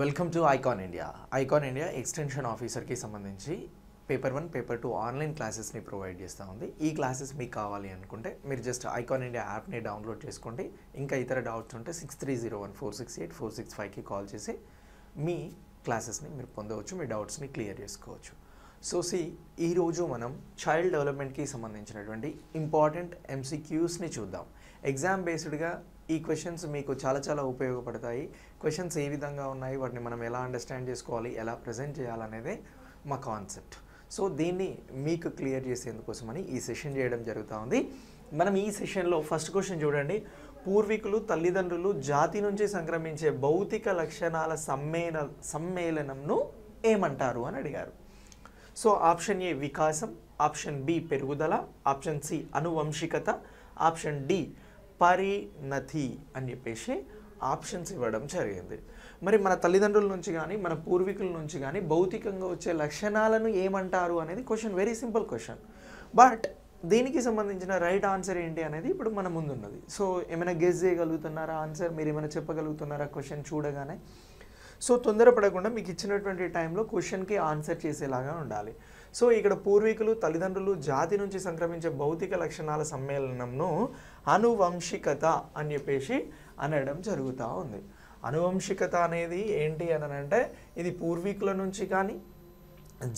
welcome to icon India icon India extension ఆఫీసర్కి సంబంధించి paper one paper two online క్లాసెస్ని provide చేస్తూ ఉంది ఈ క్లాసెస్ మీకు కావాలి అనుకుంటే మీరు జస్ట్ ఐకాన్ ఇండియా యాప్ని డౌన్లోడ్ చేసుకోండి ఇంకా ఇతర డౌట్స్ ఉంటే six three zero one four six eight four six ఫైవ్కి కాల్ చేసి మీ క్లాసెస్ని మీరు పొందవచ్చు మీ డౌట్స్ని క్లియర్ చేసుకోవచ్చు సో సి ఈరోజు మనం చైల్డ్ డెవలప్మెంట్కి సంబంధించినటువంటి ఇంపార్టెంట్ ఎంసీక్యూస్ని చూద్దాం ఎగ్జామ్ బేస్డ్గా ఈ క్వశ్చన్స్ మీకు చాలా చాలా ఉపయోగపడతాయి క్వశ్చన్స్ ఏ విధంగా ఉన్నాయి వాటిని మనం ఎలా అండర్స్టాండ్ చేసుకోవాలి ఎలా ప్రజెంట్ చేయాలనేదే మా కాన్సెప్ట్ సో దీన్ని మీకు క్లియర్ చేసేందుకోసమని ఈ సెషన్ చేయడం జరుగుతూ ఉంది మనం ఈ సెషన్లో ఫస్ట్ క్వశ్చన్ చూడండి పూర్వీకులు తల్లిదండ్రులు జాతి నుంచి సంక్రమించే భౌతిక లక్షణాల సమ్మేళ సమ్మేళనంను ఏమంటారు అని అడిగారు సో ఆప్షన్ ఏ వికాసం ఆప్షన్ బి పెరుగుదల ఆప్షన్ సి అనువంశికత ఆప్షన్ డి పరిణతి అని చెప్పేసి ఆప్షన్స్ ఇవ్వడం జరిగింది మరి మన తల్లిదండ్రుల నుంచి కానీ మన పూర్వీకుల నుంచి కానీ భౌతికంగా వచ్చే లక్షణాలను ఏమంటారు అనేది question very simple question but దీనికి సంబంధించిన రైట్ ఆన్సర్ ఏంటి అనేది ఇప్పుడు మన ముందున్నది సో ఏమైనా గెస్ చేయగలుగుతున్నారా ఆన్సర్ మీరు ఏమైనా చెప్పగలుగుతున్నారా క్వశ్చన్ చూడగానే సో తొందరపడకుండా మీకు ఇచ్చినటువంటి టైంలో క్వశ్చన్కి ఆన్సర్ చేసేలాగా ఉండాలి సో ఇక్కడ పూర్వీకులు తల్లిదండ్రులు జాతి నుంచి సంక్రమించే భౌతిక లక్షణాల సమ్మేళనంను అనువంశికత అని చెప్పేసి అనడం జరుగుతూ ఉంది అనువంశికత అనేది ఏంటి అని అంటే ఇది పూర్వీకుల నుంచి కానీ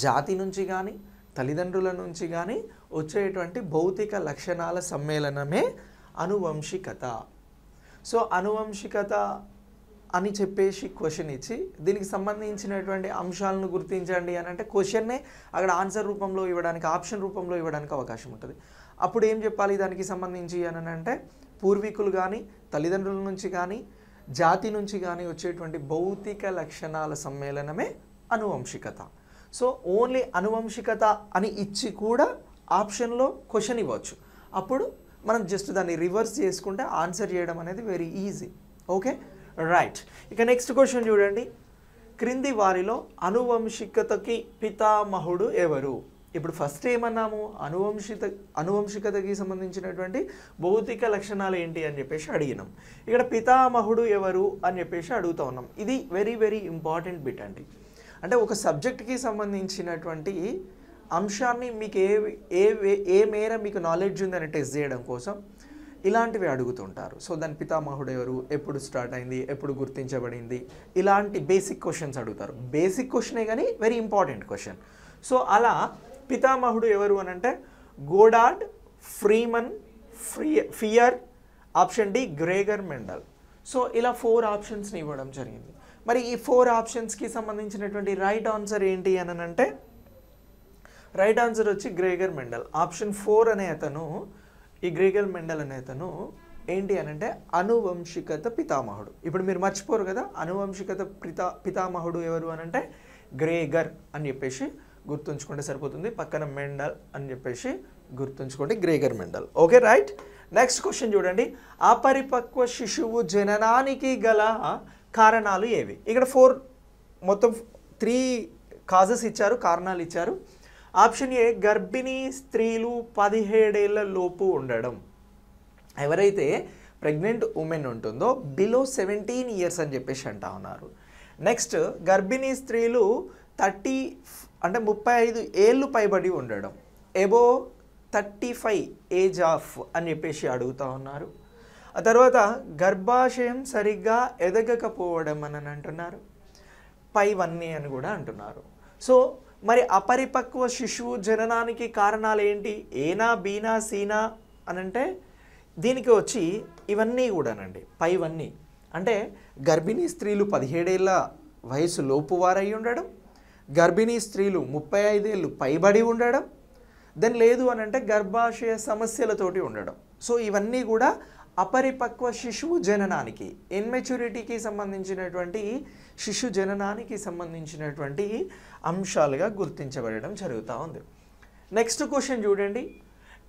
జాతి నుంచి కానీ తల్లిదండ్రుల నుంచి కానీ వచ్చేటువంటి భౌతిక లక్షణాల సమ్మేళనమే అనువంశికత సో అనువంశికత అని చెప్పేసి క్వశ్చన్ ఇచ్చి దీనికి సంబంధించినటువంటి అంశాలను గుర్తించండి అని అంటే క్వశ్చన్నే అక్కడ ఆన్సర్ రూపంలో ఇవ్వడానికి ఆప్షన్ రూపంలో ఇవ్వడానికి అవకాశం ఉంటుంది అప్పుడు ఏం చెప్పాలి దానికి సంబంధించి అని అంటే పూర్వీకులు కానీ తల్లిదండ్రుల నుంచి కానీ జాతి నుంచి కానీ వచ్చేటువంటి భౌతిక లక్షణాల సమ్మేళనమే అనువంశికత సో ఓన్లీ అనువంశికత అని ఇచ్చి కూడా ఆప్షన్లో క్వశ్చన్ ఇవ్వచ్చు అప్పుడు మనం జస్ట్ దాన్ని రివర్స్ చేసుకుంటే ఆన్సర్ చేయడం అనేది వెరీ ఈజీ ఓకే రైట్ ఇక నెక్స్ట్ క్వశ్చన్ చూడండి క్రింది వారిలో అనువంశికతకి పితామహుడు ఎవరు ఇప్పుడు ఫస్ట్ ఏమన్నాము అనువంశిత అనువంశికతకి సంబంధించినటువంటి భౌతిక లక్షణాలు ఏంటి అని చెప్పేసి అడిగినాం ఇక్కడ పితామహుడు ఎవరు అని చెప్పేసి అడుగుతూ ఉన్నాం ఇది వెరీ వెరీ ఇంపార్టెంట్ బిట్ అండి అంటే ఒక సబ్జెక్ట్కి సంబంధించినటువంటి అంశాన్ని మీకు ఏ ఏ ఏ మేర మీకు నాలెడ్జ్ ఉందని టెస్ట్ చేయడం కోసం ఇలాంటివి అడుగుతుంటారు సో దాని పితామహుడు ఎవరు ఎప్పుడు స్టార్ట్ అయింది ఎప్పుడు గుర్తించబడింది ఇలాంటి బేసిక్ క్వశ్చన్స్ అడుగుతారు బేసిక్ క్వశ్చనే కానీ వెరీ ఇంపార్టెంట్ క్వశ్చన్ సో అలా పితామహుడు ఎవరు అని అంటే గోడాడ్ ఫ్రీమన్ ఫ్రీ ఫియర్ option D Gregor Mendel so ఇలా ఫోర్ ఆప్షన్స్ని ఇవ్వడం జరిగింది మరి ఈ ఫోర్ ఆప్షన్స్కి సంబంధించినటువంటి రైట్ ఆన్సర్ ఏంటి అని అంటే రైట్ ఆన్సర్ వచ్చి గ్రేగర్ మెండల్ ఆప్షన్ ఫోర్ అనే అతను ఈ గ్రీగల్ మెండల్ అనే అతను ఏంటి అని అంటే అనువంశికత పితామహుడు ఇప్పుడు మీరు మర్చిపోరు కదా అనువంశికత పితా పితామహుడు ఎవరు అని అంటే గ్రేగర్ అని చెప్పేసి గుర్తుంచుకుంటే సరిపోతుంది పక్కన మెండల్ అని చెప్పేసి గుర్తుంచుకోండి Gregor Mendel okay right next question చూడండి అపరిపక్వ శిశువు జననానికి గల కారణాలు ఏవి ఇక్కడ ఫోర్ మొత్తం త్రీ కాజెస్ ఇచ్చారు కారణాలు ఇచ్చారు ఆప్షన్ ఏ గర్భిణీ స్త్రీలు పదిహేడేళ్ల లోపు ఉండడం ఎవరైతే ప్రెగ్నెంట్ ఉమెన్ ఉంటుందో బిలో సెవెంటీన్ ఇయర్స్ అని చెప్పేసి అంటా ఉన్నారు నెక్స్ట్ గర్భిణీ స్త్రీలు థర్టీ అంటే ముప్పై ఐదు ఏళ్ళు పైబడి ఉండడం above thirty five age of అని చెప్పేసి అడుగుతూ ఉన్నారు ఆ తర్వాత గర్భాశయం సరిగ్గా ఎదగకపోవడం అని అంటున్నారు పై వన్నీ అని కూడా అంటున్నారు సో మరి అపరిపక్వ శిశువు జననానికి కారణాలు ఏంటి ఏనా బీనా సీనా అని అంటే దీనికి వచ్చి ఇవన్నీ కూడానండి పైవన్నీ అంటే గర్భిణీ స్త్రీలు పదిహేడేళ్ళ వయసు లోపు వారై ఉండడం గర్భిణీ స్త్రీలు ముప్పై ఐదేళ్ళు పైబడి ఉండడం దెన్ లేదు అని అంటే గర్భాశయ సమస్యలతోటి ఉండడం సో ఇవన్నీ కూడా అపరిపక్వ శిశువు జననానికి ఇన్మెచ్యూరిటీకి సంబంధించినటువంటి శిశు జననానికి సంబంధించినటువంటి అంశాలుగా గుర్తించబడడం జరుగుతూ ఉంది నెక్స్ట్ క్వశ్చన్ చూడండి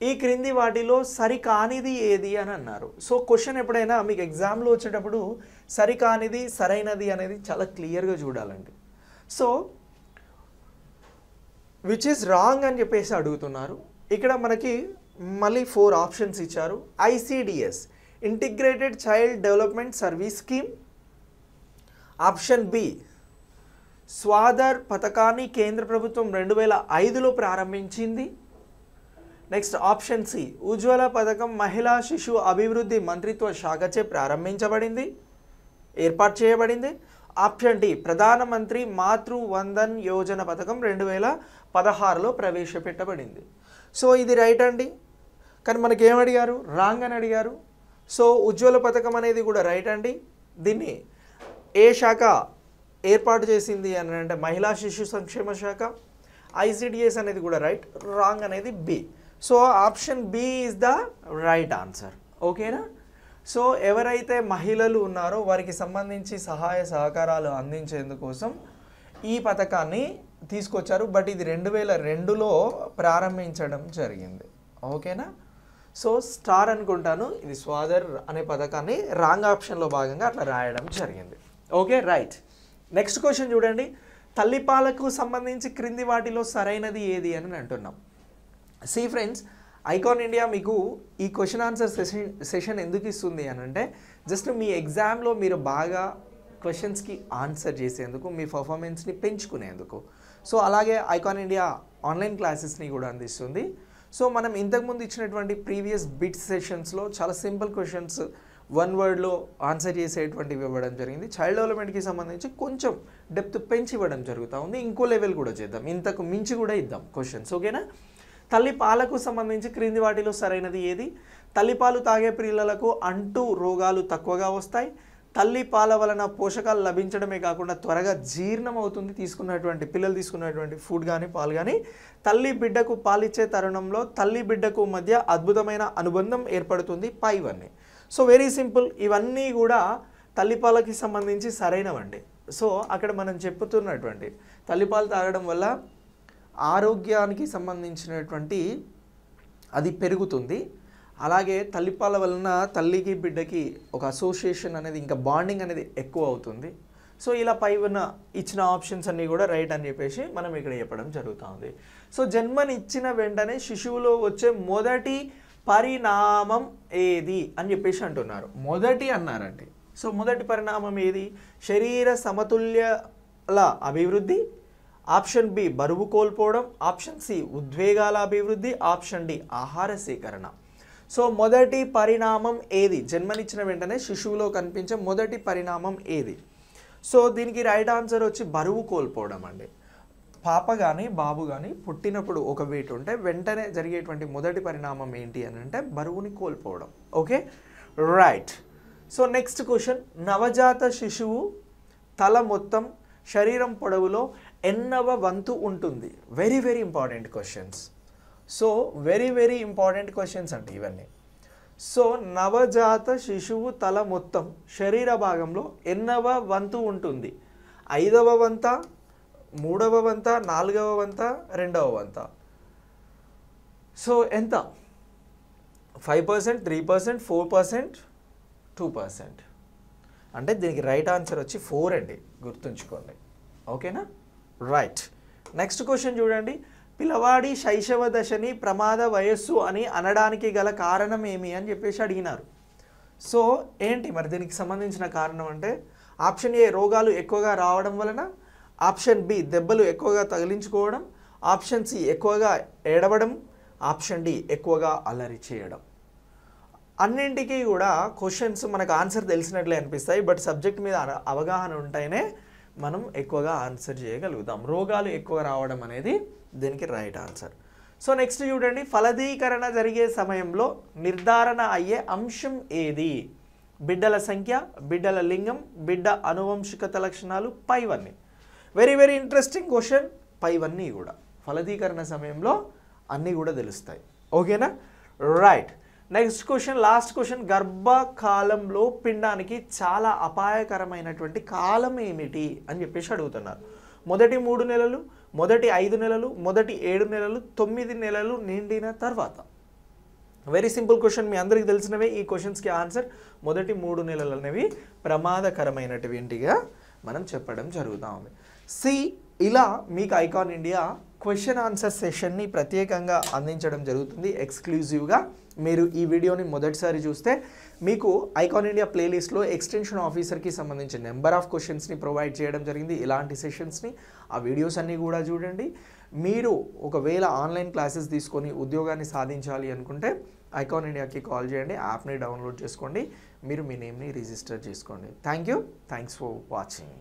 ఈ క్రింది వాటిలో సరికానిది ఏది అని అన్నారు సో క్వశ్చన్ ఎప్పుడైనా మీకు ఎగ్జామ్లో వచ్చేటప్పుడు సరికానిది సరైనది అనేది చాలా క్లియర్గా చూడాలండి సో విచ్ ఇస్ రాంగ్ అని చెప్పేసి అడుగుతున్నారు ఇక్కడ మనకి మళ్ళీ ఫోర్ ఆప్షన్స్ ఇచ్చారు ICDS integrated child development service scheme option B Swadhar పథకాన్ని కేంద్ర ప్రభుత్వం రెండు వేల ఐదులో ప్రారంభించింది నెక్స్ట్ ఆప్షన్ సి ఉజ్వల పథకం మహిళా శిశు అభివృద్ధి మంత్రిత్వ శాఖచే ప్రారంభించబడింది ఏర్పాటు చేయబడింది ఆప్షన్ డి ప్రధానమంత్రి మాతృ వందన్ యోజన పథకం రెండు వేల పదహారులో ప్రవేశపెట్టబడింది సో ఇది రైట్ అండి కానీ మనకేమడిగారు రాంగ్ అని అడిగారు సో ఉజ్వల పథకం అనేది కూడా రైట్ అండి దీన్ని ఏ శాఖ ఏర్పాటు చేసింది అని అంటే మహిళా శిశు సంక్షేమ శాఖ ఐసిడిఎస్ అనేది కూడా రైట్ రాంగ్ అనేది B so option B is the right answer ఓకేనా సో ఎవరైతే మహిళలు ఉన్నారో వారికి సంబంధించి సహాయ సహకారాలు అందించేందుకోసం ఈ పథకాన్ని తీసుకొచ్చారు బట్ ఇది రెండు వేల రెండులో ప్రారంభించడం జరిగింది ఓకేనా సో స్టార్ అనుకుంటాను ఇది స్వాదర్ అనే పథకాన్ని రాంగ్ ఆప్షన్లో భాగంగా అట్లా రాయడం జరిగింది ఓకే రైట్ నెక్స్ట్ క్వశ్చన్ చూడండి తల్లిపాలకు సంబంధించి క్రింది వాటిలో సరైనది ఏది అని అంటున్నాం సి ఫ్రెండ్స్ ఐకాన్ ఇండియా మీకు ఈ క్వశ్చన్ ఆన్సర్ సెషన్ సెషన్ ఎందుకు ఇస్తుంది అని అంటే జస్ట్ మీ ఎగ్జామ్లో మీరు బాగా క్వశ్చన్స్కి ఆన్సర్ చేసేందుకు మీ పర్ఫార్మెన్స్ని పెంచుకునేందుకు సో అలాగే ఐకాన్ ఇండియా ఆన్లైన్ క్లాసెస్ని కూడా అందిస్తుంది సో మనం ఇంతకుముందు ఇచ్చినటువంటి ప్రీవియస్ బిట్ సెషన్స్లో చాలా సింపుల్ క్వశ్చన్స్ వన్ వర్డ్లో ఆన్సర్ చేసేటువంటివి ఇవ్వడం జరిగింది చైల్డ్ డెవలప్మెంట్కి సంబంధించి కొంచెం డెప్త్ పెంచి ఇవ్వడం జరుగుతూ ఉంది ఇంకో లెవెల్ కూడా చేద్దాం ఇంతకు మించి కూడా ఇద్దాం క్వశ్చన్స్ ఓకేనా తల్లి పాలకు సంబంధించి క్రింది వాటిలో సరైనది ఏది తల్లిపాలు తాగే పిల్లలకు అంటూ రోగాలు తక్కువగా వస్తాయి తల్లి పాల వలన పోషకాలు లభించడమే కాకుండా త్వరగా జీర్ణం అవుతుంది తీసుకున్నటువంటి పిల్లలు తీసుకున్నటువంటి ఫుడ్ కానీ పాలు కానీ తల్లి బిడ్డకు పాలిచ్చే తరుణంలో తల్లి బిడ్డకు మధ్య అద్భుతమైన అనుబంధం ఏర్పడుతుంది పై ఇవన్నీ సో వెరీ సింపుల్ ఇవన్నీ కూడా తల్లిపాలకి సంబంధించి సరైనవండి సో అక్కడ మనం చెప్పుతున్నటువంటి తల్లిపాలు తాగడం వల్ల ఆరోగ్యానికి సంబంధించినటువంటి అది పెరుగుతుంది అలాగే తల్లిపాల వలన తల్లికి బిడ్డకి ఒక అసోసియేషన్ అనేది ఇంకా బాండింగ్ అనేది ఎక్కువ అవుతుంది సో ఇలా పై ఉన్న ఇచ్చిన ఆప్షన్స్ అన్నీ కూడా రైట్ అని చెప్పేసి మనం ఇక్కడ చెప్పడం జరుగుతుంది సో జన్మనిచ్చిన వెంటనే శిశువులో వచ్చే మొదటి పరిణామం ఏది అని చెప్పేసి అంటున్నారు మొదటి అన్నారండి సో మొదటి పరిణామం ఏది శరీర సమతుల్యల అభివృద్ధి ఆప్షన్ బి బరువు కోల్పోవడం ఆప్షన్ సి ఉద్వేగాల అభివృద్ధి ఆప్షన్ డి ఆహార సేకరణ సో మొదటి పరిణామం ఏది జన్మనిచ్చిన వెంటనే శిశువులో కనిపించే మొదటి పరిణామం ఏది సో దీనికి రైట్ ఆన్సర్ వచ్చి బరువు కోల్పోవడం అండి పాప కానీ బాబు కానీ పుట్టినప్పుడు ఒక వెయిట్ ఉంటే వెంటనే జరిగేటువంటి మొదటి పరిణామం ఏంటి అని అంటే బరువుని కోల్పోవడం okay right so next question నవజాత శిశువు తల మొత్తం శరీరం పొడవులో ఎన్నవ వంతు ఉంటుంది very very important questions so very very important questions అండి ఇవన్నీ సో నవజాత శిశువు తల మొత్తం శరీర భాగంలో ఎన్నవ వంతు ఉంటుంది ఐదవ వంత మూడవ వంత నాలుగవ వంత రెండవ వంత సో ఎంత five percent three percent four percent two percent అంటే దీనికి రైట్ ఆన్సర్ వచ్చి ఫోర్ అండి గుర్తుంచుకోండి ఓకేనా రైట్ నెక్స్ట్ క్వశ్చన్ చూడండి పిల్లవాడి శైశవ దశని ప్రమాద వయస్సు అని అనడానికి గల కారణం ఏమి అని చెప్పేసి అడిగినారు సో ఏంటి మరి దీనికి సంబంధించిన కారణం అంటే ఆప్షన్ ఏ రోగాలు ఎక్కువగా రావడం వలన ఆప్షన్ బి దెబ్బలు ఎక్కువగా తగిలించుకోవడం ఆప్షన్ సి ఎక్కువగా ఏడవడం ఆప్షన్ డి ఎక్కువగా అల్లరి చేయడం అన్నింటికీ కూడా క్వశ్చన్స్ మనకు ఆన్సర్ తెలిసినట్లే అనిపిస్తాయి బట్ సబ్జెక్ట్ మీద అవగాహన ఉంటేనే మనం ఎక్కువగా ఆన్సర్ చేయగలుగుతాం రోగాలు ఎక్కువ రావడం అనేది దీనికి రైట్ ఆన్సర్ సో నెక్స్ట్ చూడండి ఫలదీకరణ జరిగే సమయంలో నిర్ధారణ అయ్యే అంశం ఏది బిడ్డల సంఖ్య బిడ్డల లింగం బిడ్డ అనువంశికత లక్షణాలు పైవన్నీ వెరీ వెరీ ఇంట్రెస్టింగ్ క్వశ్చన్ పైవన్నీ కూడా ఫలదీకరణ సమయంలో అన్నీ కూడా తెలుస్తాయి ఓకేనా right next question last question గర్భకాలంలో పిండానికి చాలా అపాయకరమైనటువంటి కాలం ఏమిటి అని చెప్పేసి అడుగుతున్నారు మొదటి మూడు నెలలు మొదటి ఐదు నెలలు మొదటి ఏడు నెలలు తొమ్మిది నెలలు నిండిన తర్వాత వెరీ సింపుల్ క్వశ్చన్ మీ అందరికీ తెలిసినవే ఈ క్వశ్చన్స్కి ఆన్సర్ మొదటి మూడు నెలలు అనేవి ప్రమాదకరమైనటువంటిగా మనం చెప్పడం జరుగుతూ ఉంది సి ఇలా మీకు ఐకాన్ ఇండియా క్వశ్చన్ ఆన్సర్ సెషన్ని ప్రత్యేకంగా అందించడం జరుగుతుంది ఎక్స్క్లూజివ్గా మీరు ఈ వీడియోని మొదటిసారి చూస్తే మీకు ఐకాన్ ఇండియా ప్లేలిస్ట్లో ఎక్స్టెన్షన్ ఆఫీసర్కి సంబంధించిన నెంబర్ ఆఫ్ క్వశ్చన్స్ని ప్రొవైడ్ చేయడం జరిగింది ఇలాంటి సెషన్స్ని ఆ వీడియోస్ అన్నీ కూడా చూడండి మీరు ఒకవేళ ఆన్లైన్ క్లాసెస్ తీసుకొని ఉద్యోగాన్ని సాధించాలి అనుకుంటే ఐకాన్ ఇండియాకి కాల్ చేయండి యాప్ని డౌన్లోడ్ చేసుకోండి మీరు మీ నేమ్ని రిజిస్టర్ చేసుకోండి thank you thanks for watching